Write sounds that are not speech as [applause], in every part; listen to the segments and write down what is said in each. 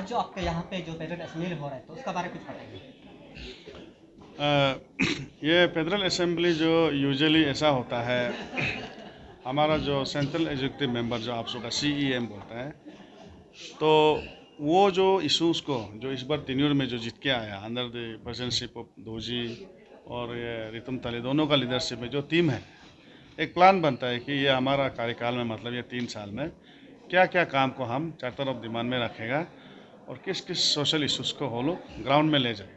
आज जो आपके यहाँ पे जो फेडरल असेंबली हो रहा है तो उसका बारे में कुछ बताइए [clears throat] ये फेडरल असेंबली जो यूजुअली ऐसा होता है हमारा जो सेंट्रल एग्जीक्यूटिव मेंबर जो आप सबका सी ई e एम बोलता है तो वो जो इशूज़ को जो इस बार तीन में जो जीत के आया अंदर द प्रेसिडेंटशिप ऑफ दोजी और ये रितम तले दोनों का लीडरशिप में जो टीम है एक प्लान बनता है कि ये हमारा कार्यकाल में मतलब ये तीन साल में क्या क्या काम को हम चार्टर ऑफ डिमांड में रखेगा और किस किस सोशल इशूज़ को वो लोग ग्राउंड में ले जाए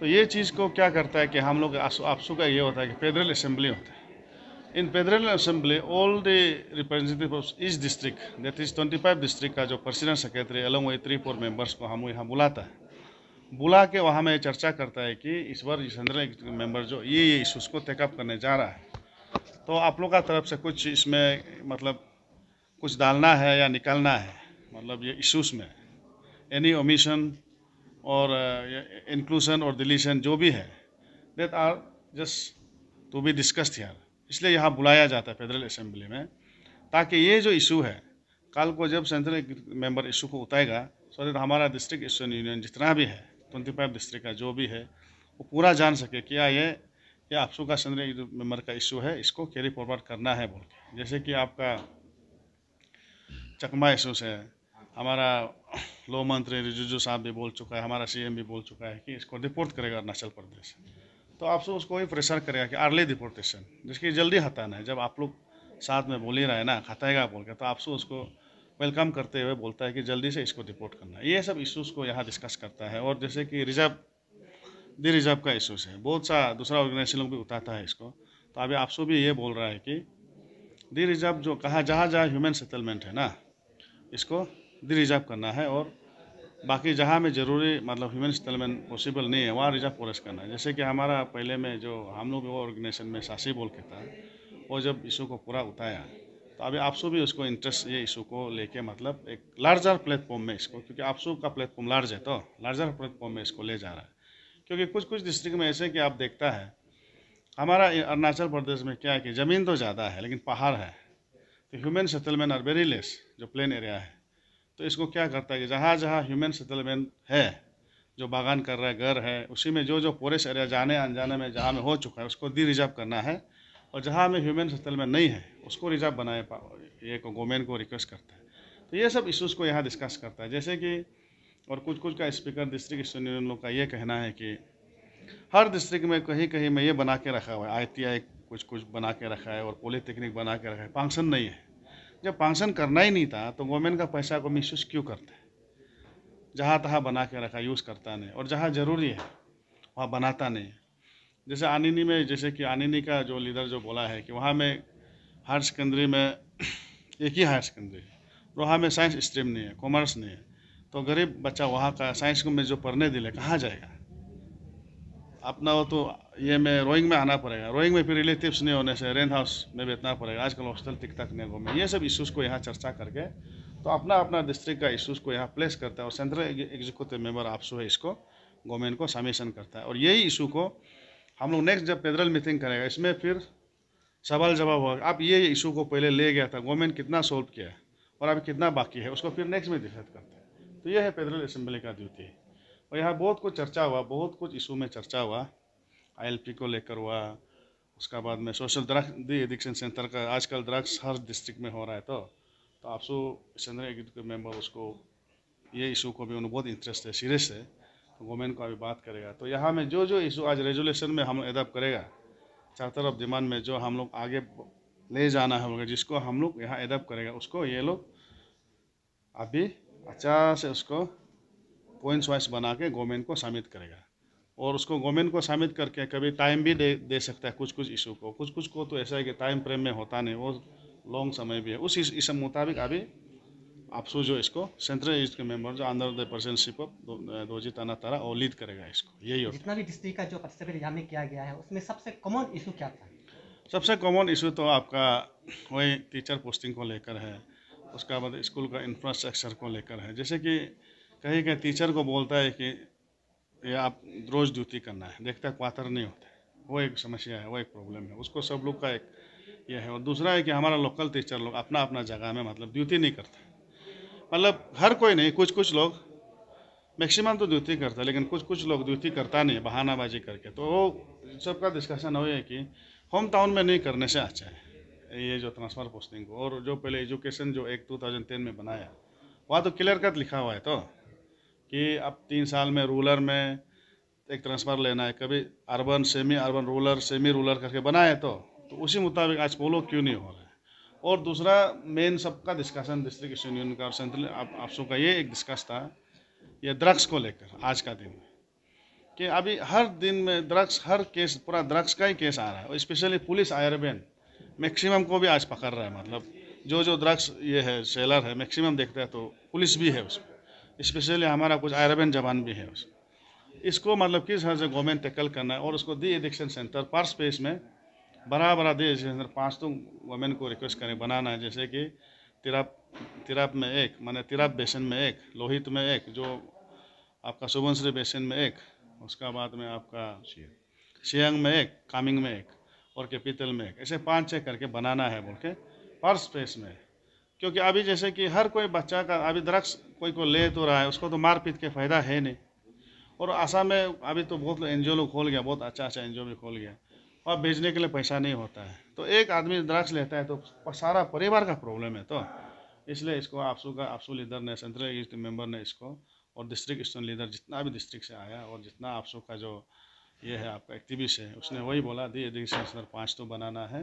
तो ये चीज़ को क्या करता है कि हम लोग आपसू का ये होता है कि फेडरल असेंबली होता है in federal assembly all the representative of this district that is 25 district का जो प्रेसिडेंट सेक्रेटरी अलॉन्ग वही थ्री फोर मेंबर्स को हम यहाँ बुलाता है बुला के वहाँ में चर्चा करता है कि इस बार जनरल मेंबर जो ये ये इशूज़ को टेकअप करने जा रहा है तो आप लोग का तरफ से कुछ इसमें मतलब कुछ डालना है या निकालना है मतलब ये इशूज़ में एनी ओमिशन और इंक्लूसन और डिलीशन जो भी है that are just to be discuss here इसलिए यहाँ बुलाया जाता है फेडरल असेंबली में ताकि ये जो इशू है कल को जब सेंट्रल मेंबर इशू को उतारेगा सो देट हमारा डिस्ट्रिक्ट इशू यूनियन जितना भी है ट्वेंटी फाइव डिस्ट्रिक्ट का जो भी है वो पूरा जान सके क्या हाँ ये क्या आपसू का सेंट्रल मेंबर का इशू है इसको कैरी फॉरवर्ड करना है बोल के जैसे कि आपका चकमा इशूस है हमारा लो मंत्री रिजिजू साहब भी बोल चुका है हमारा सीएम भी बोल चुका है कि इसको डिपोर्ट करेगा अरुणाचल प्रदेश तो आपसे उसको ही प्रेशर करेगा कि अर्ली डिपोर्टेशन जिसकी जल्दी हटाना है जब आप लोग साथ में बोल ही रहे ना हटाएगा बोल के तो आपसे उसको वेलकम करते हुए बोलता है कि जल्दी से इसको डिपोर्ट करना ये सब इशूज़ को यहाँ डिस्कस करता है और जैसे कि रिजर्व दी रिजर्व का इशूज़ है बहुत सा दूसरा ऑर्गेनाइजेशन लोग भी उठाता है इसको तो अभी सो भी ये बोल रहा है कि दी रिजर्व जो कहा जहाँ जहाँ ह्यूमन सेटलमेंट है ना इसको रिजर्व करना है और बाकी जहाँ में ज़रूरी मतलब ह्यूमन सेटलमेंट पॉसिबल नहीं है वहाँ रिजर्व फॉरेस्ट करना है जैसे कि हमारा पहले में जो हम लोग ऑर्गेनाइजेशन में सासी बोल के था वो जब इशू को पूरा उठाया तो अभी आपसू भी उसको इंटरेस्ट ये इशू को लेके मतलब एक लार्जर प्लेटफॉर्म में इसको क्योंकि आपसू का प्लेटफॉर्म लार्ज है तो लार्जर प्लेटफॉर्म में इसको ले जा रहा है क्योंकि कुछ कुछ डिस्ट्रिक्ट में ऐसे कि आप देखता है हमारा अरुणाचल प्रदेश में क्या है कि ज़मीन तो ज़्यादा है लेकिन पहाड़ है तो human settlement are very less जो प्लेन एरिया है तो इसको क्या करता है कि जहाँ जहाँ ह्यूमन सेटलमेंट है जो बागान कर रहा है घर है उसी में जो जो फॉरेस्ट एरिया जाने अनजाने में जहाँ में हो चुका है उसको डी रिजर्व करना है और जहाँ में ह्यूमन सेटलमेंट नहीं है उसको रिजर्व बनाए ये गवर्नमेंट को रिक्वेस्ट करता है तो ये सब इशूज़ को यहाँ डिस्कस करता है जैसे कि और कुछ कुछ का स्पीकर डिस्ट्रिक्ट यूनियन लोग का ये कहना है कि हर डिस्ट्रिक्ट में कहीं कहीं में ये बना के रखा हुआ है आई कुछ कुछ बना के रखा है और पॉलीटेक्निक बना के रखा है फंक्शन नहीं है जब फंक्शन करना ही नहीं था तो गवर्नमेंट का पैसा को मिस क्यों करते हैं जहाँ तहाँ बना के रखा यूज़ करता नहीं और जहाँ ज़रूरी है वहाँ बनाता नहीं जैसे आनिनी में जैसे कि आनिनी का जो लीडर जो बोला है कि वहाँ में हायर सेकेंडरी में एक ही हायर सेकेंडरी है तो वहाँ में साइंस स्ट्रीम नहीं है कॉमर्स नहीं है तो गरीब बच्चा वहाँ का साइंस में जो पढ़ने दिले कहाँ जाएगा अपना वो तो ये में रोइंग में आना पड़ेगा रोइंग में फिर रिलेटिव्स नहीं होने से रेंट हाउस में बैठना पड़ेगा आजकल हॉस्टल टिक तक नहीं घूमें ये सब इश्यूज़ को यहाँ चर्चा करके तो अपना अपना डिस्ट्रिक्ट का इश्यूज़ को यहाँ प्लेस करता है और सेंट्रल एग्जीक्यूटिव मेंबर आपसो है इसको गवर्नमेंट को समीशन करता है और यही इशू को हम लोग नेक्स्ट जब फेडरल मीटिंग करेगा इसमें फिर सवाल जवाब होगा आप ये इशू को पहले ले गया था गवर्नमेंट कितना सॉल्व किया है और अभी कितना बाकी है उसको फिर नेक्स्ट में डिसाइड करते हैं तो ये है फेडरल असम्बली का ड्यूटी और यहाँ बहुत कुछ चर्चा हुआ बहुत कुछ इशू में चर्चा हुआ आई को लेकर हुआ उसका बाद में social drugs de addiction centre का आजकल ड्रग्स हर डिस्ट्रिक्ट में हो रहा है तो तो आप सो के मेंबर उसको ये इशू को भी उन्हें बहुत इंटरेस्ट है सीरियस है तो गवर्नमेंट को अभी बात करेगा तो यहाँ में जो जो इशू आज रेजुलेशन में हम एडप्ट करेगा चार्टर ऑफ डिमांड में जो हम लोग आगे ले जाना होगा जिसको हम लोग यहाँ एडप्ट करेगा उसको ये लोग अभी अच्छा से उसको पॉइंट्स वाइज बना के गवर्नमेंट को सबमिट करेगा और उसको गवर्नमेंट को शामिल करके कभी टाइम भी दे दे सकता है कुछ कुछ इशू को कुछ कुछ को तो ऐसा है कि टाइम फ्रेम में होता नहीं वो लॉन्ग समय भी है उस इस, इस मुताबिक अभी आपसू जो इसको सेंट्रल एज के मेंबर जो अंडर द पर्सनशिप ऑफ जी ताना तारा और लीड करेगा इसको यही होता जितना भी डिस्ट्रिक्ट का जो पार्टिसिपेट यहाँ किया गया है उसमें सबसे कॉमन इशू क्या था सबसे कॉमन इशू तो आपका वही टीचर पोस्टिंग को लेकर है उसका बाद मतलब स्कूल का इंफ्रास्ट्रक्चर को लेकर है जैसे कि कहीं कहीं टीचर को बोलता है कि या आप रोज़ ड्यूटी करना है देखता है क्वार्टर नहीं होता है वो एक समस्या है वो एक प्रॉब्लम है उसको सब लोग का एक यह है और दूसरा है कि हमारा लोकल टीचर लोग अपना अपना जगह में मतलब ड्यूटी नहीं करते मतलब हर कोई नहीं कुछ कुछ लोग मैक्सिमम तो ड्यूटी करता है लेकिन कुछ कुछ लोग ड्यूटी करता नहीं बहानाबाजी करके तो वो सबका डिस्कशन हो है कि होम टाउन में नहीं करने से अच्छा है ये जो ट्रांसफ़र पोस्टिंग को और जो पहले एजुकेशन जो एक 2010 में बनाया वहाँ तो क्लियर कट लिखा हुआ है तो कि अब तीन साल में रूलर में एक ट्रांसफर लेना है कभी urban semi urban rural semi rural करके बनाए तो तो उसी मुताबिक आज पोलो क्यों नहीं हो रहा है और दूसरा मेन सबका डिस्कशन डिस्ट्रिक्ट यूनियन का और सेंट्रल आप का ये एक डिस्कस था ये ड्रग्स को लेकर आज का दिन कि अभी हर दिन में ड्रग्स हर केस पूरा ड्रग्स का ही केस आ रहा है और स्पेशली पुलिस आयरबेन मैक्सिमम को भी आज पकड़ रहा है मतलब जो जो ड्रग्स ये है सेलर है मैक्सिमम देखते हैं तो पुलिस भी है उसमें स्पेशली हमारा कुछ अरबन जबान भी है उसमें इसको मतलब किस हद से गवर्नमेंट टैकल करना है और उसको दी एडिक्शन सेंटर पर स्पेस में बड़ा बड़ा दी एडिक्शन सेंटर पाँच तो गवर्नमेंट को रिक्वेस्ट करें बनाना है जैसे कि तिराप तिराप में एक माने तिराप बेसन में एक लोहित में एक जो आपका सुबनश्री बेसन में एक उसका बाद में आपका शियांग में एक कामिंग में एक और कैपिटल में एक ऐसे पाँच छः करके बनाना है बोल के पर स्पेस में क्योंकि अभी जैसे कि हर कोई बच्चा का अभी दरख्त कोई को ले तो रहा है उसको तो मार पीट के फ़ायदा है नहीं और आसाम में अभी तो बहुत एन जी लोग खोल गया बहुत अच्छा अच्छा एन भी खोल गया और बेचने के लिए पैसा नहीं होता है तो एक आदमी द्राक्ष लेता है तो सारा परिवार का प्रॉब्लम है तो इसलिए इसको आपसू का आपसू लीडर ने सेंट्रल मेंबर ने इसको और डिस्ट्रिक्ट स्टोन लीडर जितना भी डिस्ट्रिक्ट से आया और जितना आपसू का जो ये है आपका एक्टिविस्ट है उसने वही बोला दी एजुकेशन सेंटर पाँच तो बनाना है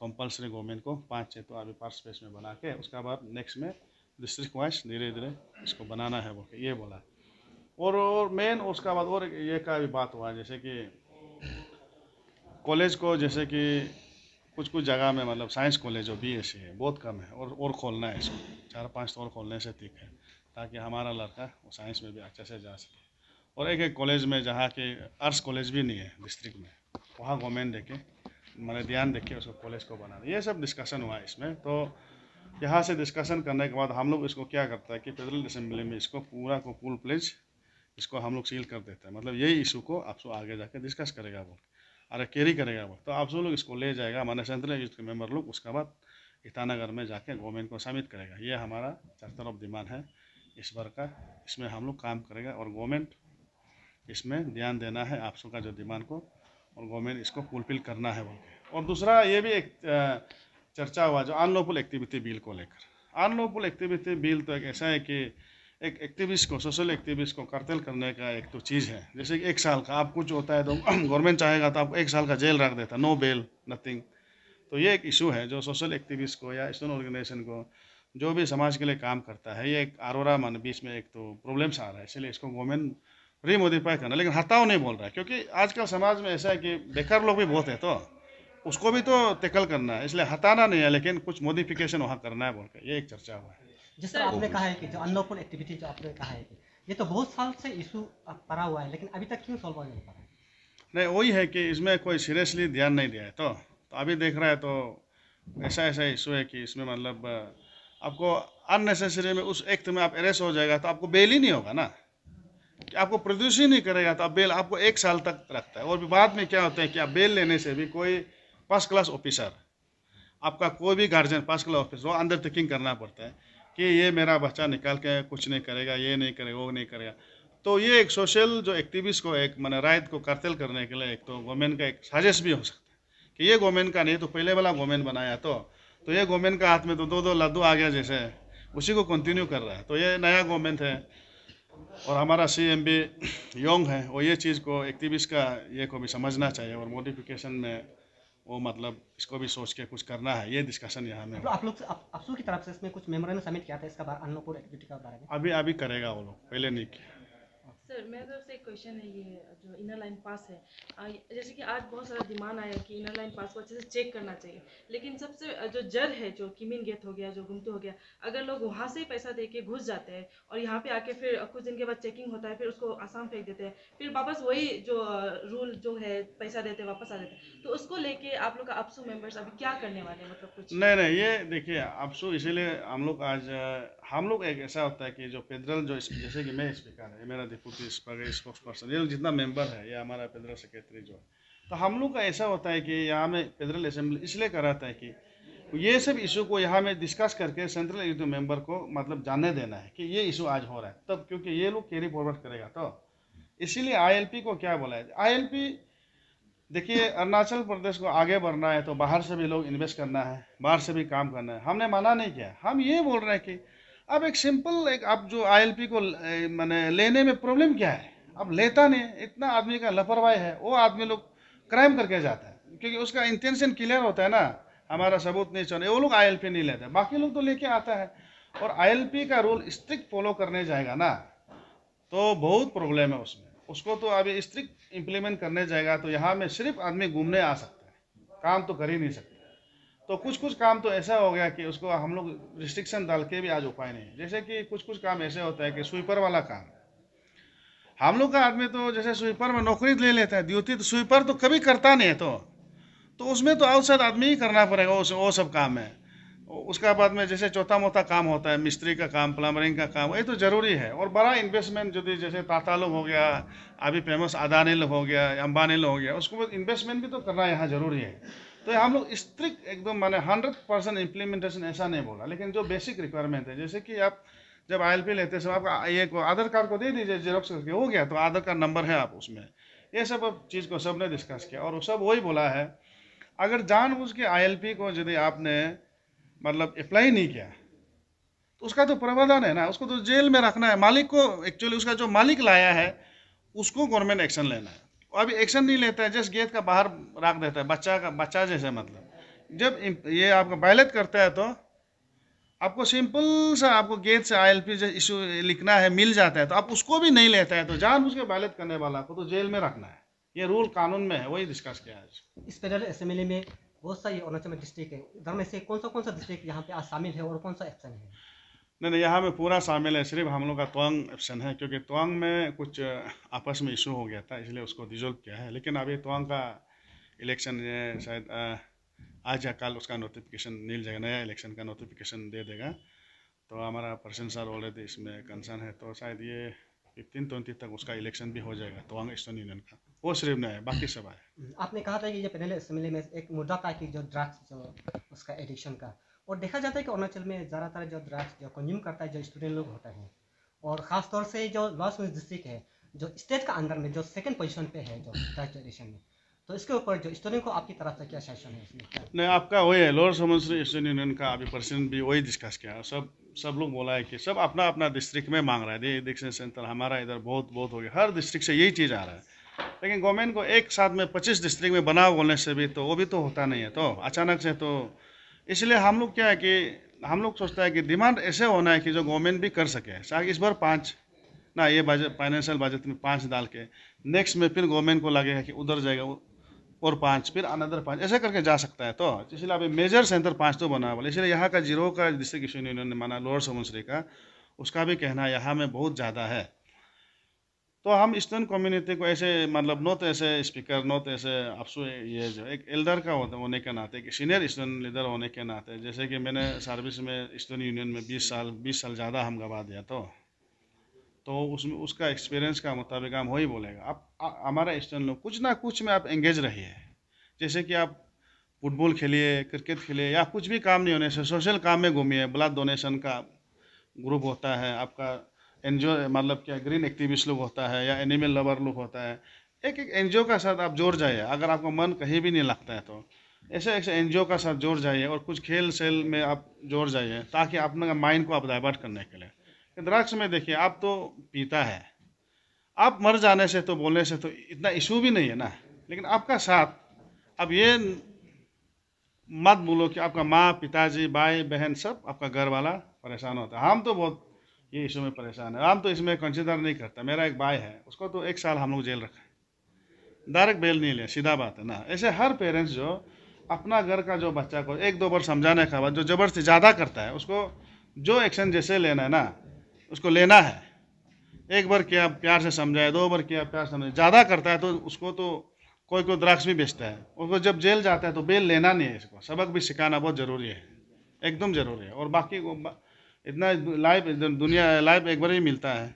कंपलसरी गवर्नमेंट को पाँच है तो अभी पार्ट स्पेस में बना के उसका बाद नेक्स्ट में डिस्ट्रिक्ट वाइज धीरे धीरे इसको बनाना है बोल के ये बोला और और मेन उसका बाद और ये का भी बात हुआ जैसे कि कॉलेज को जैसे कि कुछ कुछ जगह में मतलब साइंस कॉलेज जो बी एस सी है बहुत कम है और और खोलना है इसको चार पांच तो और खोलने से ठीक है ताकि हमारा लड़का वो साइंस में भी अच्छे से जा सके और एक एक कॉलेज में जहाँ के आर्ट्स कॉलेज भी नहीं है डिस्ट्रिक्ट में वहाँ गवर्नमेंट देखे मैंने ध्यान देखे उसको कॉलेज को बनाना ये सब डिस्कशन हुआ इसमें तो यहाँ से डिस्कशन करने के बाद हम लोग इसको क्या करता है कि फेडरल असम्बली में इसको पूरा को फुल प्लेज इसको हम लोग सील कर देते हैं मतलब यही इशू को आप सो आगे जाकर डिस्कस करेगा वो अरे कैरी करेगा वो तो आप सब लोग इसको ले जाएगा हमारे सेंट्रल यूथ के मेम्बर लोग उसके बाद ईटानगर में जाके गवर्नमेंट को सबमिट करेगा ये हमारा चैप्टर ऑफ डिमांड है इस बार का इसमें हम लोग काम करेगा और गवर्नमेंट इसमें ध्यान देना है आप सबका जो डिमांड को और गवर्नमेंट इसको फुलफिल करना है बोल और दूसरा ये भी एक चर्चा हुआ जो अनलॉफुल एक्टिविटी बिल को लेकर अनलॉफुल एक्टिविटी बिल तो एक ऐसा है कि एक एक्टिविस्ट को सोशल एक्टिविस्ट को कर्तल करने का एक तो चीज़ है जैसे कि एक साल का आप कुछ होता है तो [clears throat] गवर्नमेंट चाहेगा तो आपको एक साल का जेल रख देता नो बेल नथिंग तो ये एक इशू है जो सोशल एक्टिविस्ट को या स्टोन ऑर्गेनाइजेशन को जो भी समाज के लिए काम करता है ये एक आरोरा मन बीच में एक तो प्रॉब्लम्स आ रहा है इसलिए इसको गवर्नमेंट रीमोडिफाई करना लेकिन हटाओ नहीं बोल रहा है क्योंकि आजकल समाज में ऐसा है कि बेकार लोग भी बहुत है तो उसको भी तो टेकल करना है इसलिए हटाना नहीं है लेकिन कुछ मॉडिफिकेशन वहाँ करना है बोल के ये एक चर्चा हुआ है जिस तरह आपने कहा है कि जो अनलॉफुल एक्टिविटी जो आपने कहा है कि ये तो बहुत साल से इशू पड़ा हुआ है लेकिन अभी तक क्यों सॉल्व नहीं पा है नहीं वही है कि इसमें कोई सीरियसली ध्यान नहीं दिया है तो, तो अभी देख रहा है तो ऐसा ऐसा इशू है कि इसमें मतलब आपको अननेसेसरी में उस एक्ट में आप अरेस्ट हो जाएगा तो आपको बेल ही नहीं होगा ना कि आपको प्रोड्यूस ही नहीं करेगा तो आप बेल आपको एक साल तक रखता है और बाद में क्या होता है कि आप बेल लेने से भी कोई फर्स्ट क्लास ऑफिसर आपका कोई भी गार्जियन फर्स्ट क्लास ऑफिसर वो अंदर थिंकिंग करना पड़ता है कि ये मेरा बच्चा निकाल के कुछ नहीं करेगा ये नहीं करेगा वो नहीं करेगा तो ये एक सोशल जो एक्टिविस्ट को एक मैंने रायत को कर्तल करने के लिए एक तो गवर्नमेंट का एक साजिश भी हो सकता है कि ये गवर्नमेंट का नहीं तो पहले वाला गवर्नमेंट बनाया तो तो ये गवर्नमेंट का हाथ में तो दो दो लड्डू आ गया जैसे उसी को कंटिन्यू कर रहा है तो ये नया गवर्नमेंट है और हमारा सी एम योंग है और ये चीज़ को एक्टिविस्ट का ये को भी समझना चाहिए और मोडिफिकेशन में वो मतलब इसको भी सोच के कुछ करना है ये डिस्कशन यहाँ में तो आप लोग अफसू की तरफ से इसमें कुछ मेमोरेंडम सबमिट किया था इसका अन्नपुर एक्टिविटी का बारे में अभी अभी करेगा वो लोग पहले नहीं किया सर मेरे तरफ से एक क्वेश्चन है ये जो इनर लाइन पास है आ, जैसे कि आज बहुत सारा डिमांड आया कि इनर लाइन पास को अच्छे से चेक करना चाहिए लेकिन सबसे जो जड़ है जो किमिन गेट हो गया जो गुमती हो गया अगर लोग वहाँ से ही पैसा दे के घुस जाते हैं और यहाँ पे आके फिर कुछ दिन के बाद चेकिंग होता है फिर उसको आसाम फेंक देते हैं फिर वापस वही जो रूल जो है पैसा देते हैं वापस आ देते तो उसको लेके आप लोग का अपसू मेम्बर्स अभी क्या करने वाले हैं मतलब कुछ नहीं नहीं ये देखिए अपसू इसीलिए हम लोग आज हम लोग एक ऐसा होता है कि जो फेडरल जो जैसे कि मैं स्पीकर है मेरा दीपू डिप्टी स्पोक्स पर्सन ये जितना मेंबर है या हमारा फेडरल सेक्रेटरी जो है तो हम लोग का ऐसा होता है कि यहाँ में फेडरल असेंबली इसलिए कराता है कि ये सब इशू को यहाँ में डिस्कस करके सेंट्रल एग्जीक्यूटिव मेंबर को मतलब जानने देना है कि ये इशू आज हो रहा है तब क्योंकि ये लोग कैरी फॉरवर्ड करेगा तो इसीलिए आईएलपी को क्या बोला है आईएलपी देखिए अरुणाचल प्रदेश को आगे बढ़ना है तो बाहर से भी लोग इन्वेस्ट करना है बाहर से भी काम करना है हमने मना नहीं किया हम ये बोल रहे हैं कि अब एक सिंपल एक आप जो आईएलपी को मैंने लेने में प्रॉब्लम क्या है अब लेता नहीं इतना आदमी का लापरवाही है वो आदमी लोग क्राइम करके जाता है क्योंकि उसका इंटेंशन क्लियर होता है ना हमारा सबूत नहीं चाहिए वो लोग आईएलपी नहीं लेते बाकी लोग तो लेके आता है और आईएलपी का रूल स्ट्रिक्ट फॉलो करने जाएगा ना तो बहुत प्रॉब्लम है उसमें उसको तो अभी स्ट्रिक्ट इम्प्लीमेंट करने जाएगा तो यहाँ में सिर्फ आदमी घूमने आ सकता है काम तो कर ही नहीं सकता तो कुछ कुछ काम तो ऐसा हो गया कि उसको हम लोग रिस्ट्रिक्शन डाल के भी आज उपाय नहीं जैसे कि कुछ कुछ काम ऐसे होता है कि स्वीपर वाला काम हम लोग का आदमी तो जैसे स्वीपर में नौकरी ले लेता है ड्यूटी तो स्वीपर तो कभी करता नहीं है तो तो उसमें तो आउटसाइड आदमी ही करना पड़ेगा उस वो सब काम है उसका बाद में जैसे चौथा मोटा काम होता है मिस्त्री का काम प्लम्बरिंग का काम ये तो जरूरी है और बड़ा इन्वेस्टमेंट जो जैसे टाटा लोग हो गया अभी फेमस अदानी लोग हो गया अंबानी लोग हो गया उसको इन्वेस्टमेंट भी तो करना यहाँ जरूरी है तो हम लोग स्ट्रिक्ट एकदम माने हंड्रेड परसेंट इम्प्लीमेंटेशन ऐसा नहीं बोला लेकिन जो बेसिक रिक्वायरमेंट है जैसे कि आप जब आई लेते सब आपका ये आधार कार्ड को दे दीजिए जेरोक्स करके हो गया तो आधार कार्ड नंबर है आप उसमें ये सब अब चीज़ को सब ने डिस्कस किया और सब वही बोला है अगर जानबूझ के आई को यदि आपने मतलब अप्लाई नहीं किया तो उसका तो प्रावधान है ना उसको तो जेल में रखना है मालिक को एक्चुअली उसका जो मालिक लाया है उसको गवर्नमेंट एक्शन लेना है वो अभी एक्शन नहीं लेता है जस्ट गेंद का बाहर रख देता है बच्चा का बच्चा जैसे मतलब जब ये आपका बायलेट करता है तो आपको सिंपल सा आपको गेंद से आई एल पी इशू लिखना है मिल जाता है तो आप उसको भी नहीं लेता है तो जान उसके बायलेट करने वाला को तो जेल में रखना है ये रूल कानून में है वही डिस्कस किया है इस फेडरल असेंबली में बहुत सारी अरुणाचल डिस्ट्रिक्ट है उधर में से कौन सा कौन सा डिस्ट्रिक्ट यहाँ पे आज शामिल है और कौन सा एक्शन है नहीं नहीं यहाँ में पूरा शामिल है सिर्फ हम लोग का त्वंग ऑप्शन है क्योंकि त्वंग में कुछ आपस में इशू हो गया था इसलिए उसको डिजोल्व किया है लेकिन अभी त्वंग का इलेक्शन शायद आज या कल उसका नोटिफिकेशन मिल जाएगा नया इलेक्शन का नोटिफिकेशन दे देगा तो हमारा पर्सन सर ऑलरेडी इसमें कंसर्न है तो शायद ये फिफ्टीन ट्वेंटी तक उसका इलेक्शन भी हो जाएगा तवांग ईस्टर्न यूनियन का वो सिर्फ नया है बाकी सब आए आपने कहा था कि ये पहले में एक मुद्दा था कि जो ड्रग्स जो उसका एडिक्शन का और देखा जाता है कि अरुणाचल में ज़्यादातर जो ड्रग्स जो कंज्यूम करता है जो स्टूडेंट लोग होता है और ख़ासतौर से जो लॉस डिस्ट्रिक्ट है जो स्टेट का अंदर में जो सेकंड पोजीशन पे है जो ड्रग्स में तो इसके ऊपर जो स्टूडेंट को आपकी तरफ से क्या सेशन है इसमें नहीं आपका वही है लोअर समनसरी स्टूडेंट यूनियन का अभी प्रेसिडेंट भी वही डिस्कस किया सब सब लोग बोला है कि सब अपना अपना डिस्ट्रिक्ट में मांग रहा है एडिक्शन सेंटर हमारा इधर बहुत बहुत हो गया हर डिस्ट्रिक्ट से यही चीज़ आ रहा है लेकिन गवर्नमेंट को एक साथ में पच्चीस डिस्ट्रिक्ट में बनाओ बोलने से भी तो वो भी तो होता नहीं है तो अचानक से तो इसलिए हम लोग क्या है कि हम लोग सोचता है कि डिमांड ऐसे होना है कि जो गवर्नमेंट भी कर सके शायद इस बार पाँच ना ये बजट फाइनेंशियल बजट में पाँच डाल के नेक्स्ट में फिर गवर्नमेंट को लगेगा कि उधर जाएगा और पाँच फिर अनदर पाँच ऐसे करके जा सकता है तो इसलिए अभी मेजर सेंटर पाँच तो बना वाले इसलिए यहाँ का जीरो का डिस्ट्रिक्ट यूनियन ने माना लोअर सोमनश्री का उसका भी कहना यहाँ में बहुत ज़्यादा है तो हम ईस्टर्न कम्युनिटी को ऐसे मतलब नॉट ऐसे स्पीकर नॉट ऐसे आपसो ये जो एक एल्डर का होता होने के नाते एक सीनियर ईस्टर्न लीडर होने के नाते जैसे कि मैंने सर्विस में ईस्टर्न यूनियन में बीस साल बीस साल ज़्यादा हम गवा दिया तो तो उसमें उसका एक्सपीरियंस का मुताबिक हम वही बोलेगा आप हमारा ईस्टर्न लोग कुछ ना कुछ में आप एंगेज रहिए जैसे कि आप फुटबॉल खेलिए क्रिकेट खेलिए या कुछ भी काम नहीं होने से सोशल काम में घूमिए ब्लड डोनेशन का ग्रुप होता है आपका एन मतलब क्या ग्रीन एक्टिविस्ट लोग होता है या एनिमल लवर लोग होता है एक एक एन का साथ आप जोड़ जाइए अगर आपका मन कहीं भी नहीं लगता है तो ऐसे ऐसे एन का साथ जोड़ जाइए और कुछ खेल सेल में आप जोड़ जाइए ताकि अपने माइंड को आप डाइवर्ट करने के लिए ड्रग्स में देखिए आप तो पीता है आप मर जाने से तो बोलने से तो इतना इशू भी नहीं है ना लेकिन आपका साथ अब ये मत बोलो कि आपका माँ पिताजी भाई बहन सब आपका घर वाला परेशान होता है हम तो बहुत ये इशू में परेशान है राम तो इसमें कंसिडर नहीं करता मेरा एक भाई है उसको तो एक साल हम लोग जेल रखा है डायरेक्ट बेल नहीं लिया सीधा बात है ना ऐसे हर पेरेंट्स जो अपना घर का जो बच्चा को एक दो बार समझाने के बाद जो ज़बरदस्ती ज़्यादा करता है उसको जो एक्शन जैसे लेना है ना उसको लेना है एक बार क्या प्यार से समझाए दो बार क्या प्यार समझाए ज़्यादा करता है तो उसको तो कोई कोई द्राक्ष भी बेचता है उसको जब जेल जाता है तो बेल लेना नहीं है इसको सबक भी सिखाना बहुत ज़रूरी है एकदम ज़रूरी है और बाकी इतना लाइफ दुनिया लाइफ एक बार ही मिलता है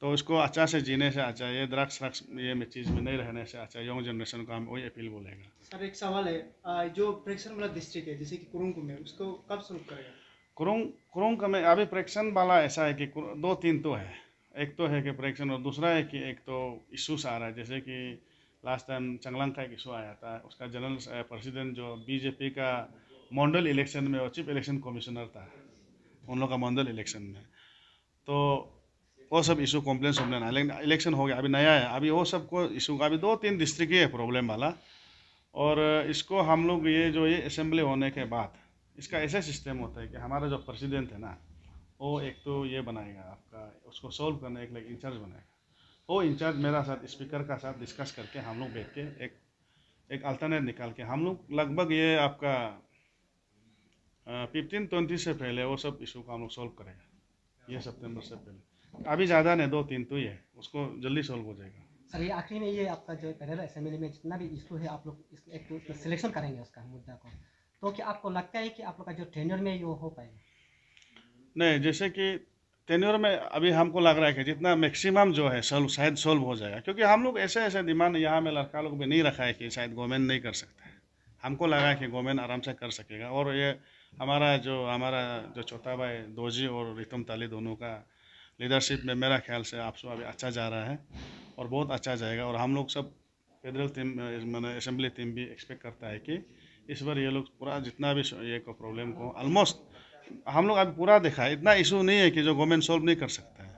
तो उसको अच्छा से जीने से अच्छा ये ड्रग्स रक्ष ये में चीज़ में नहीं रहने से अच्छा यंग जनरेशन को हम वही अपील बोलेगा सर एक सवाल है जो प्रेक्षण वाला डिस्ट्रिक्ट है जैसे कि कुरुंग में उसको कब शुरू करेगा कुरुंग कुरुंग में अभी प्रेक्षण वाला ऐसा है कि दो तीन तो है एक तो है कि प्रेक्षण और दूसरा है कि एक तो इशूस आ रहा है जैसे कि लास्ट टाइम चंगलंग का एक इशू आया था उसका जनरल प्रेसिडेंट जो बीजेपी का मॉडल इलेक्शन में और चीफ इलेक्शन कमिश्नर था उन लोग का मंदल इलेक्शन में तो वो सब इशू कंप्लेन वम्प्लेन आया लेकिन इलेक्शन हो गया अभी नया है अभी वो सब को इशू का अभी दो तीन डिस्ट्रिक्ट ही है प्रॉब्लम वाला और इसको हम लोग ये जो ये असेंबली होने के बाद इसका ऐसा सिस्टम होता है कि हमारा जो प्रेसिडेंट है ना वो एक तो ये बनाएगा आपका उसको सॉल्व करने के लाइक इंचार्ज बनाएगा वो इंचार्ज मेरा साथ स्पीकर का साथ डिस्कस करके हम लोग बैठ के एक एक अल्टरनेट निकाल के हम लोग लगभग ये आपका फिफ्टीन ट्वेंटी से पहले वो सब इशू को हम लोग सॉल्व करेंगे ये सितंबर से पहले अभी ज़्यादा नहीं दो तीन तो ही है उसको जल्दी सॉल्व हो जाएगा सर ये आखिरी में ये आपका जो पैनल असेंबली में जितना भी इशू है आप लोग एक तो सिलेक्शन करेंगे उसका मुद्दा को तो क्या आपको लगता है कि आप लोग का जो टेन्योर में ये हो पाएगा नहीं जैसे कि टेन्योर में अभी हमको लग रहा है कि जितना मैक्सिमम जो है सॉल्व शायद सॉल्व हो जाएगा क्योंकि हम लोग ऐसे ऐसे डिमांड यहाँ में लड़का लोग भी नहीं रखा है कि शायद गवर्नमेंट नहीं कर सकता है हमको लगा है कि गवर्नमेंट आराम से कर सकेगा और ये हमारा जो हमारा जो छोटा भाई दोजी और रितम ताली दोनों का लीडरशिप में मेरा ख्याल से आप सब अभी अच्छा जा रहा है और बहुत अच्छा जाएगा और हम लोग सब फेडरल टीम मैंने असम्बली टीम भी एक्सपेक्ट करता है कि इस बार ये लोग पूरा जितना भी ये को प्रॉब्लम को ऑलमोस्ट हम लोग अभी पूरा देखा है इतना इशू नहीं है कि जो गवर्नमेंट सॉल्व नहीं कर सकता है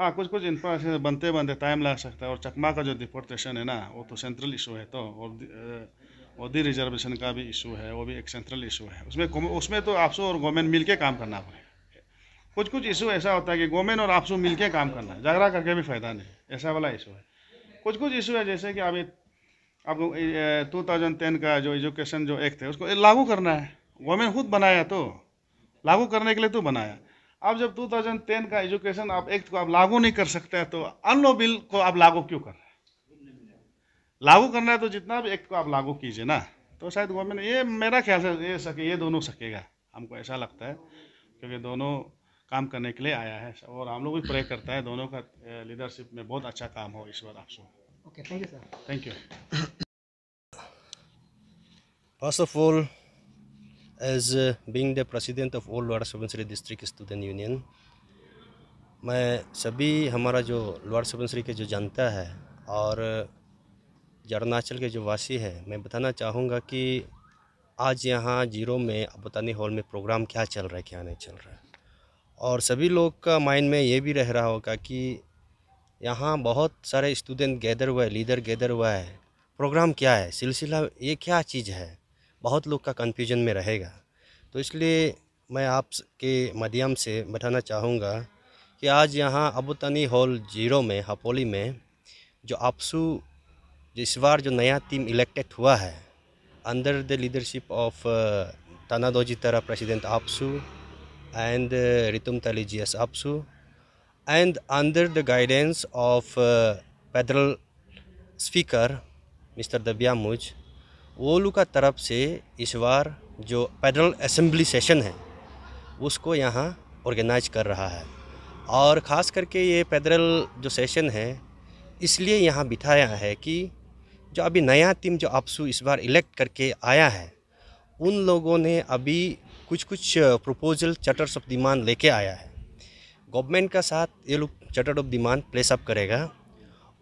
हाँ कुछ कुछ इंफ्रास्ट्रक्चर बनते बनते टाइम लग सकता है और चकमा का जो डिपोर्टेशन है ना वो तो सेंट्रल इशू है तो और मोदी रिजर्वेशन का भी इशू है वो भी एक सेंट्रल इशू है उसमें उसमें तो आपसो और गवर्नमेंट मिल के काम करना पड़े कुछ कुछ इशू ऐसा होता है कि गवर्नमेंट और आपसो मिल के काम करना है झगड़ा करके भी फायदा नहीं ऐसा वाला इशू है कुछ कुछ इशू है जैसे कि अभी आप टू थाउजेंड टेन का जो एजुकेशन जो एक्ट है उसको लागू करना है गवर्नमेंट खुद बनाया तो लागू करने के लिए तो बनाया अब जब टू का एजुकेशन आप एक्ट को आप लागू नहीं कर सकते तो अनलो बिल को आप लागू क्यों कर रहे हैं लागू करना है तो जितना भी एक्ट को आप लागू कीजिए ना तो शायद गवर्नमेंट ये मेरा ख्याल से ये सके ये दोनों सकेगा हमको ऐसा लगता है क्योंकि दोनों काम करने के लिए आया है और हम लोग भी प्रे करता है दोनों का लीडरशिप में बहुत अच्छा काम हो इस बार आपसे okay thank you sir thank you first of all as being the president of all lower Subansiri district student union मैं सभी हमारा जो लोअर सुबनसरी के जो जनता है और अरुणाचल के जो वासी है मैं बताना चाहूँगा कि आज यहाँ जीरो में अबतानी हॉल में प्रोग्राम क्या चल रहा है क्या नहीं चल रहा है और सभी लोग का माइंड में ये भी रह रहा होगा कि यहाँ बहुत सारे स्टूडेंट गैदर हुआ है लीडर गैदर हुआ है प्रोग्राम क्या है सिलसिला ये क्या चीज़ है बहुत लोग का कन्फ्यूजन में रहेगा तो इसलिए मैं आपके माध्यम से बताना चाहूँगा कि आज यहाँ अबुतनी हॉल जीरो में हपोली में जो आपसू जो इस बार जो नया टीम इलेक्टेड हुआ है under the leadership of Tanadozi Tara president AAPSU and Ritum Tali G S AAPSU and under the guidance of federal speaker mister Dabia मुझ वो लोग का तरफ से इस बार जो फेडरल असम्बली सेशन है उसको यहाँ ऑर्गेनाइज कर रहा है और ख़ास करके ये फेडरल जो सेशन है इसलिए यहाँ बिठाया है कि जो अभी नया टीम जो आपसू इस बार इलेक्ट करके आया है उन लोगों ने अभी कुछ कुछ प्रपोजल चार्टर्स ऑफ डिमांड लेके आया है गवर्नमेंट का साथ ये लोग चार्टर ऑफ डिमांड प्लेसअप करेगा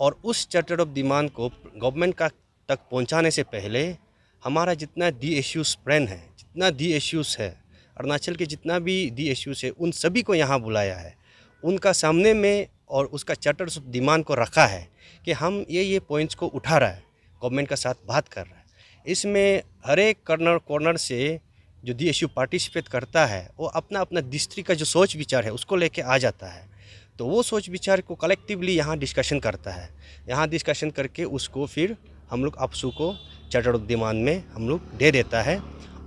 और उस चार्टर ऑफ डिमांड को गवर्नमेंट का तक पहुंचाने से पहले हमारा जितना डी एश्यूज प्लान है जितना डी एश्यूज है अरुणाचल के जितना भी डी एश्यूज है उन सभी को यहाँ बुलाया है उनका सामने में और उसका चार्टर्स ऑफ डिमांड को रखा है कि हम ये ये पॉइंट्स को उठा रहा है गवर्नमेंट का साथ बात कर रहा है इसमें हर एक कॉर्नर कॉर्नर से जो डी एस पार्टिसिपेट करता है वो अपना अपना डिस्ट्रिक्ट का जो सोच विचार है उसको लेके आ जाता है तो वो सोच विचार को कलेक्टिवली यहाँ डिस्कशन करता है यहाँ डिस्कशन करके उसको फिर हम लोग आपसू को चार्टर ऑफ डिमांड में हम लोग दे देता है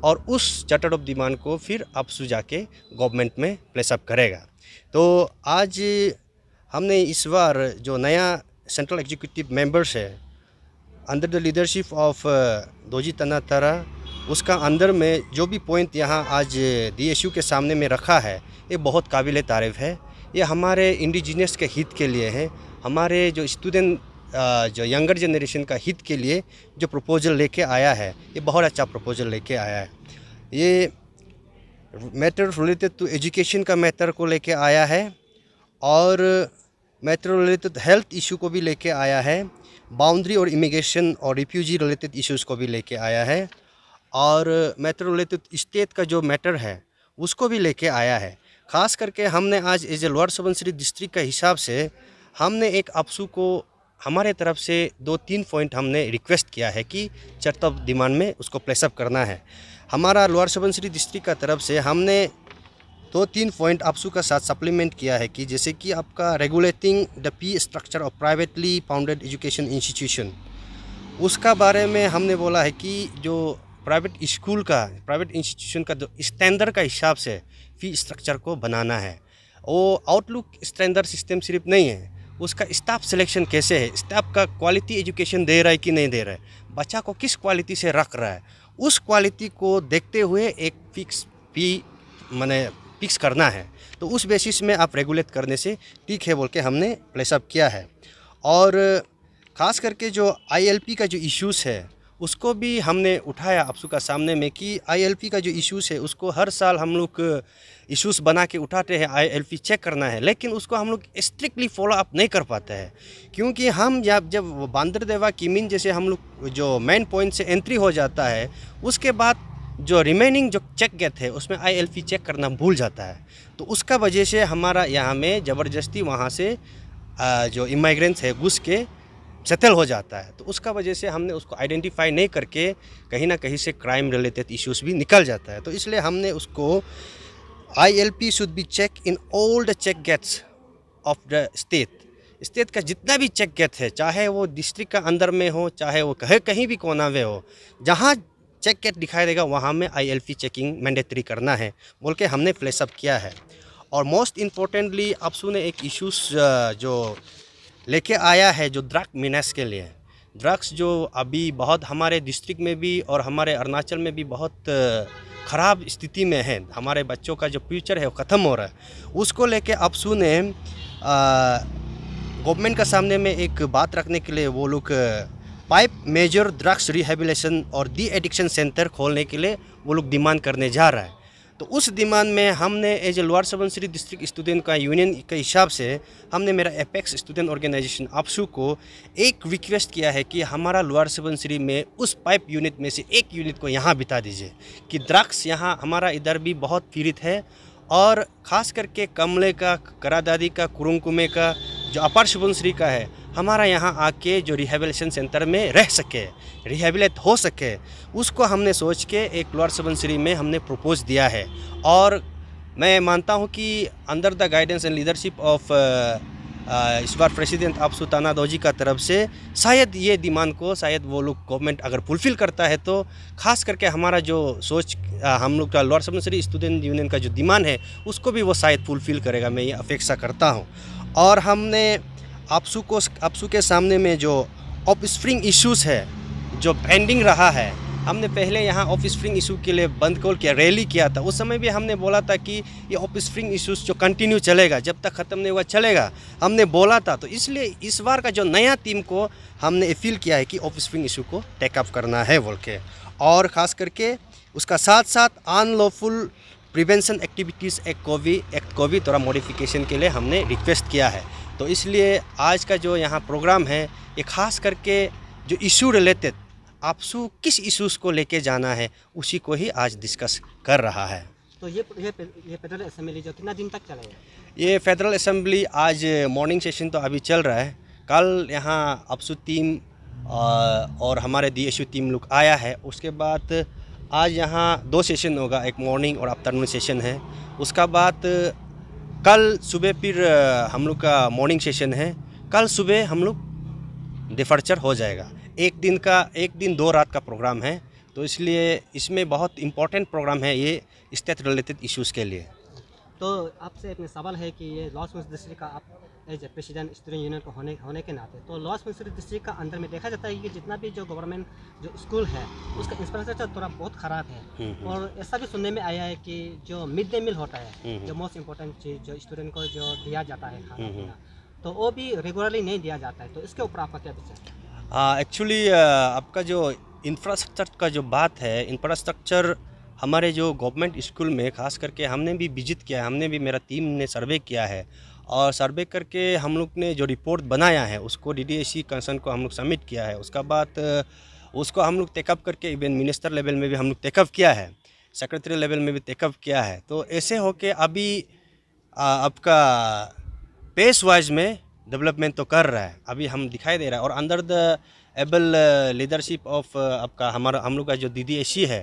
और उस चार्टर ऑफ डिमांड को फिर आपसू जाके गवर्नमेंट में प्लेसअप करेगा तो आज हमने इस बार जो नया सेंट्रल एग्जीक्यूटिव मेंबर्स है under the leadership of Dozi Tana Tara उसका अंदर में जो भी पॉइंट यहाँ आज डी uh, के सामने में रखा है ये बहुत काबिल तारीफ़ है ये हमारे इंडिजीनियस के हित के लिए है हमारे जो स्टूडेंट uh, जो यंगर जनरेशन का हित के लिए जो प्रपोजल लेके आया है ये बहुत अच्छा प्रपोजल लेके आया है ये मैटर रिलेटेड टू एजुकेशन का मैटर को लेके आया है और मैटर रिलेटेड हेल्थ इशू को भी लेके आया है बाउंड्री और इमिग्रेशन और रिफ्यूजी रिलेटेड इश्यूज़ को भी लेके आया है और मैटर रिलेटेड स्टेट का जो मैटर है उसको भी लेके आया है खास करके हमने आज as a lower Subansiri district के हिसाब से हमने एक आपसू को हमारे तरफ से दो तीन पॉइंट हमने रिक्वेस्ट किया है कि चर्ता डिमांड में उसको प्लेसअप करना है हमारा लोअर सुबनसिरी डिस्ट्रिक्ट का तरफ से हमने तो तीन पॉइंट आपसू का साथ सप्लीमेंट किया है कि जैसे कि आपका regulating the fee structure of privately founded education institution उसका बारे में हमने बोला है कि जो प्राइवेट स्कूल का प्राइवेट इंस्टीट्यूशन का जो स्टैंडर्ड का हिसाब से फी स्ट्रक्चर को बनाना है वो आउटलुक स्टैंडर्ड सिस्टम सिर्फ नहीं है उसका स्टाफ सिलेक्शन कैसे है स्टाफ का क्वालिटी एजुकेशन दे रहा है कि नहीं दे रहा है बच्चा को किस क्वालिटी से रख रहा है उस क्वालिटी को देखते हुए एक फिक्स फी मैंने फिक्स करना है तो उस बेसिस में आप रेगुलेट करने से ठीक है बोल के हमने प्लेसअप किया है और ख़ास करके जो आईएलपी का जो इश्यूज़ है उसको भी हमने उठाया आप का सामने में कि आईएलपी का जो इश्यूज़ है उसको हर साल हम लोग इश्यूज़ बना के उठाते हैं आईएलपी चेक करना है लेकिन उसको हम लोग स्ट्रिक्टली फॉलो अप नहीं कर पाते हैं क्योंकि हम जब जब बांद्रदेवा किमिन जैसे हम लोग जो मेन पॉइंट से एंट्री हो जाता है उसके बाद जो रिमेनिंग जो चेक गेट है उसमें आईएलपी चेक करना भूल जाता है तो उसका वजह से हमारा यहाँ में ज़बरदस्ती वहाँ से जो इमाइग्रेंट्स है घुस के सेटल हो जाता है तो उसका वजह से हमने उसको आइडेंटिफाई नहीं करके कहीं ना कहीं से क्राइम रिलेटेड इश्यूज भी निकल जाता है तो इसलिए हमने उसको I L P should be check in all the check gates of the state state का जितना भी चेक गेट है चाहे वो डिस्ट्रिक्ट का अंदर में हो चाहे वो कहे कहीं भी कोना में हो जहाँ चेक गेट दिखाई देगा वहाँ में आईएलपी चेकिंग मैंडेटरी करना है बोल के हमने फ्लैशअप किया है और मोस्ट इम्पोर्टेंटली आप ने एक इशूज़ जो लेके आया है जो ड्रग मीनस के लिए ड्रग्स जो अभी बहुत हमारे डिस्ट्रिक्ट में भी और हमारे अरुणाचल में भी बहुत ख़राब स्थिति में है हमारे बच्चों का जो फ्यूचर है वो ख़त्म हो रहा है उसको लेके अपसू ने गवर्नमेंट का सामने में एक बात रखने के लिए वो लोग पाइप मेजर ड्रग्स रिहेबिलेशन और डी एडिक्शन सेंटर खोलने के लिए वो लोग डिमांड करने जा रहा है तो उस डिमांड में हमने as a lower Subansiri district student का यूनियन के हिसाब से हमने मेरा एपेक्स स्टूडेंट ऑर्गेनाइजेशन आपसू को एक रिक्वेस्ट किया है कि हमारा लोअर सबनश्री में उस पाइप यूनिट में से एक यूनिट को यहाँ बिता दीजिए कि ड्रग्स यहाँ हमारा इधर भी बहुत पीड़ित है और ख़ास करके कमले का करादादी का कुरुकुमे का जो अपर सुबनसिरी का है हमारा यहाँ आके जो रिहेबिलेशन सेंटर में रह सके रिहेबिलेट हो सके उसको हमने सोच के एक लोअर सुबनसिरी में हमने प्रपोज दिया है और मैं मानता हूँ कि under the guidance and leadership of इस बार प्रेसिडेंट आप सुताना दोजी का तरफ से शायद ये डिमांड को शायद वो लोग गवर्नमेंट अगर फुलफ़िल करता है तो खास करके हमारा जो सोच हम लोग का लोअर सबनसरी स्टूडेंट यूनियन का जो डिमांड है उसको भी वो शायद फुलफ़िल करेगा मैं ये अपेक्षा करता हूँ और हमने आपसू को आपसू के सामने में जो ऑफ स्प्रिंग इश्यूज़ है जो पेंडिंग रहा है हमने पहले यहाँ ऑफ स्प्रिंग इशू के लिए बंद कॉल किया रैली किया था उस समय भी हमने बोला था कि ये ऑफ स्प्रिंग इशूज़ जो कंटिन्यू चलेगा जब तक ख़त्म नहीं हुआ चलेगा हमने बोला था तो इसलिए इस बार का जो नया टीम को हमने अपील किया है कि ऑफ स्प्रिंग इशू को टेकअप करना है बोल के और ख़ास करके उसका साथ साथ अनलॉफुल प्रिवेंशन एक्टिविटीज़ एक्ट को भी एक्ट को भी थोड़ा मॉडिफिकेशन के लिए हमने रिक्वेस्ट किया है तो इसलिए आज का जो यहाँ प्रोग्राम है ये खास करके जो इशू रिलेटेड आपसू किस इशूज़ को लेके जाना है उसी को ही आज डिस्कस कर रहा है तो ये ये ये फेडरल असम्बली जो कितना दिन तक चलेगा ये फेडरल असम्बली आज मॉर्निंग सेशन तो अभी चल रहा है कल यहाँ आपसु टीम और हमारे डी टीम लोग आया है उसके बाद आज यहाँ दो सेशन होगा एक मॉर्निंग और आफ्टरनून सेशन है उसका बाद कल सुबह फिर हम लोग का मॉर्निंग सेशन है कल सुबह हम लोग डिफर्चर हो जाएगा एक दिन का एक दिन दो रात का प्रोग्राम है तो इसलिए इसमें बहुत इम्पोर्टेंट प्रोग्राम है ये स्टेट रिलेटेड इश्यूज़ के लिए तो आपसे एक सवाल है कि ये लॉस मिनिस्टर डिस्ट्रिक्ट का आप as a president student union को होने होने के नाते तो लॉस मिनिस्टर डिस्ट्रिक्ट का अंदर में देखा जाता है कि जितना भी जो गवर्नमेंट जो स्कूल है उसका इंफ्रास्ट्रक्चर थोड़ा बहुत ख़राब है हम्म, हम्म। और ऐसा भी सुनने में आया है कि जो मिड डे मील होता है हम्म, जो मोस्ट इम्पोर्टेंट चीज़ जो स्टूडेंट को जो दिया जाता है खाना पीना तो वो भी रेगुलरली नहीं दिया जाता है तो इसके ऊपर आपका क्या विचार एक्चुअली हाँ, आपका जो इंफ्रास्ट्रक्चर का जो बात है इंफ्रास्ट्रक्चर हमारे जो गवर्नमेंट स्कूल में खास करके हमने भी विजिट किया है हमने भी मेरा टीम ने सर्वे किया है और सर्वे करके हम लोग ने जो रिपोर्ट बनाया है उसको डी डी कंसर्न को हम लोग सबमिट किया है उसका बाद उसको हम लोग टेकअप करके इवन मिनिस्टर लेवल में भी हम लोग टेकअप किया है सेक्रेटरी लेवल में भी टेकअप किया है तो ऐसे होके अभी आ, आपका पेस वाइज में डेवलपमेंट तो कर रहा है अभी हम दिखाई दे रहा है और under the able leadership of आपका हमारा हम लोग का जो डी डी है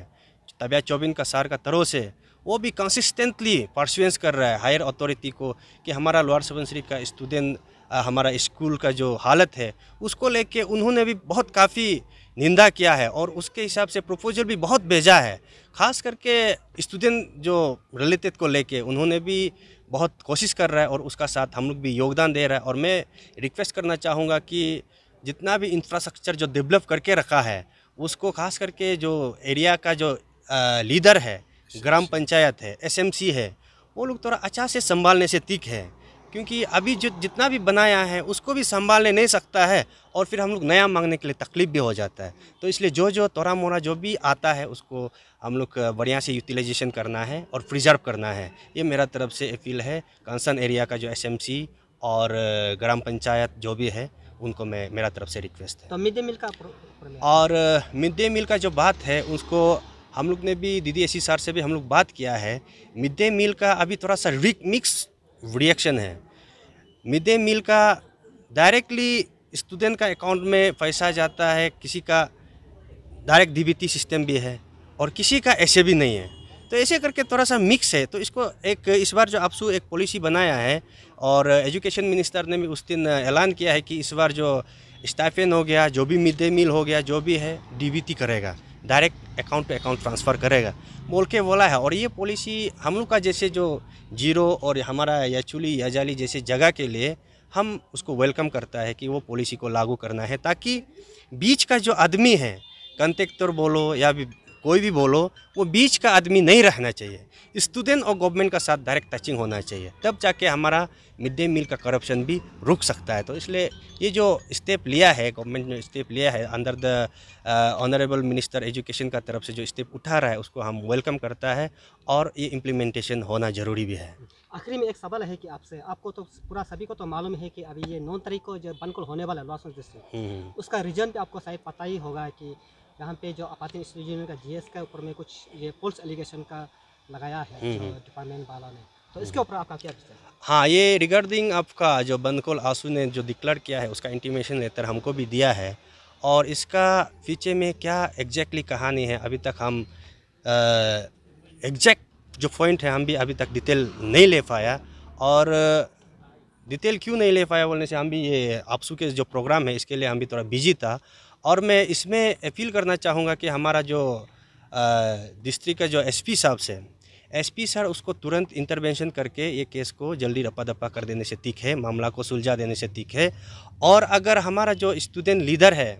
तबिया चौबिन का सार का तरो से वो भी कंसिस्टेंटली परसुएंस कर रहा है हायर अथॉरिटी को कि हमारा लोअर सुबनसरी का स्टूडेंट हमारा स्कूल का जो हालत है उसको लेके उन्होंने भी बहुत काफ़ी निंदा किया है और उसके हिसाब से प्रपोजल भी बहुत भेजा है खास करके स्टूडेंट जो रिलेटेड को लेके उन्होंने भी बहुत कोशिश कर रहा है और उसका साथ हम लोग भी योगदान दे रहा है और मैं रिक्वेस्ट करना चाहूँगा कि जितना भी इंफ्रास्ट्रक्चर जो डेवलप करके रखा है उसको खास करके जो एरिया का जो लीडर है अच्छा, ग्राम अच्छा। पंचायत है एसएमसी है वो लोग थोड़ा अच्छा से संभालने से तीख है क्योंकि अभी जो जितना भी बनाया है उसको भी संभालने नहीं सकता है और फिर हम लोग नया मांगने के लिए तकलीफ भी हो जाता है तो इसलिए जो जो थोड़ा मोड़ा जो भी आता है उसको हम लोग बढ़िया से यूटिलाइजेशन करना है और प्रिजर्व करना है ये मेरा तरफ से अपील है कंसर्न एरिया का जो एसएमसी और ग्राम पंचायत जो भी है उनको मैं मेरा तरफ से रिक्वेस्ट है तो मिड डे मील का और मिड डे मील का जो बात है उसको हम लोग ने भी दीदी एसी सर से भी हम लोग बात किया है मिड डे मील का अभी थोड़ा सा मिक्स रिएक्शन है मिड डे मील का डायरेक्टली स्टूडेंट का अकाउंट में पैसा जाता है किसी का डायरेक्ट डीबीटी सिस्टम भी है और किसी का ऐसे भी नहीं है तो ऐसे करके थोड़ा सा मिक्स है तो इसको एक इस बार जो आपसू एक पॉलिसी बनाया है और एजुकेशन मिनिस्टर ने भी उस दिन ऐलान किया है कि इस बार जो स्टाइफेन हो गया जो भी मिड डे मील हो गया जो भी है डीबीटी करेगा direct account to account transfer करेगा बोल के बोला है और ये पॉलिसी हम लोग का जैसे जो जीरो और हमारा याचुली याजाली जैसे जगह के लिए हम उसको वेलकम करता है कि वो पॉलिसी को लागू करना है ताकि बीच का जो आदमी है कंटेक्टर बोलो या भी कोई भी बोलो वो बीच का आदमी नहीं रहना चाहिए स्टूडेंट और गवर्नमेंट का साथ डायरेक्ट टचिंग होना चाहिए तब जाके हमारा मिड डे मील का करप्शन भी रुक सकता है तो इसलिए ये जो स्टेप लिया है गवर्नमेंट ने स्टेप लिया है under the honourable minister education का तरफ से जो स्टेप उठा रहा है उसको हम वेलकम करता है और ये इम्प्लीमेंटेशन होना ज़रूरी भी है आखिरी में एक सवाल है कि आपसे आपको तो पूरा सभी को तो मालूम है कि अभी ये नौ तारीख को जो बनकुल होने वाला है डिस्ट्रिक्ट हम्म। उसका रीजन भी आपको शायद पता ही होगा कि यहाँ पे जो अपातिन स्टेडियम का जीएस का ऊपर में कुछ ये पुलिस एलिगेशन का लगाया है डिपार्टमेंट वाला ने तो इसके ऊपर आपका क्या विचार हाँ ये रिगार्डिंग आपका जो बंदकोल आंसू ने जो डिक्लेयर किया है उसका इंटीमेशन लेटर हमको भी दिया है और इसका पीछे में क्या एग्जैक्टली कहानी है अभी तक हम एग्जैक्ट जो पॉइंट है हम भी अभी तक डिटेल नहीं ले पाया और डिटेल क्यों नहीं ले पाया बोलने से हम भी ये आपसू के जो प्रोग्राम है इसके लिए हम भी थोड़ा बिजी था और मैं इसमें अपील करना चाहूँगा कि हमारा जो डिस्ट्रिक्ट का जो एसपी साहब से एसपी सर उसको तुरंत इंटरवेंशन करके ये केस को जल्दी रपा दपा कर देने से तीख है मामला को सुलझा देने से तीख है और अगर हमारा जो स्टूडेंट लीडर है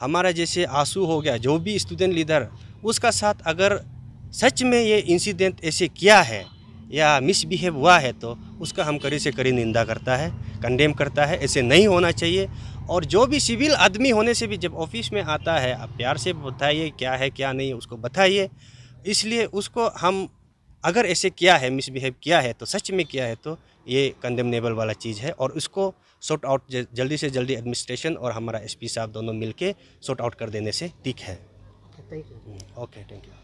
हमारा जैसे आंसू हो गया जो भी स्टूडेंट लीडर उसका साथ अगर सच में ये इंसिडेंट ऐसे किया है या मिसबिहेव हुआ है तो उसका हम कड़ी से कड़ी निंदा करता है कंडेम करता है ऐसे नहीं होना चाहिए और जो भी सिविल आदमी होने से भी जब ऑफिस में आता है आप प्यार से बताइए क्या है क्या नहीं उसको बताइए इसलिए उसको हम अगर ऐसे किया है मिसबिहेव किया है तो सच में किया है तो ये कंडेमनेबल वाला चीज़ है और उसको सॉर्ट आउट जल्दी से जल्दी एडमिनिस्ट्रेशन और हमारा एसपी साहब दोनों मिलके सॉर्ट आउट कर देने से ठीक है thank you okay thank you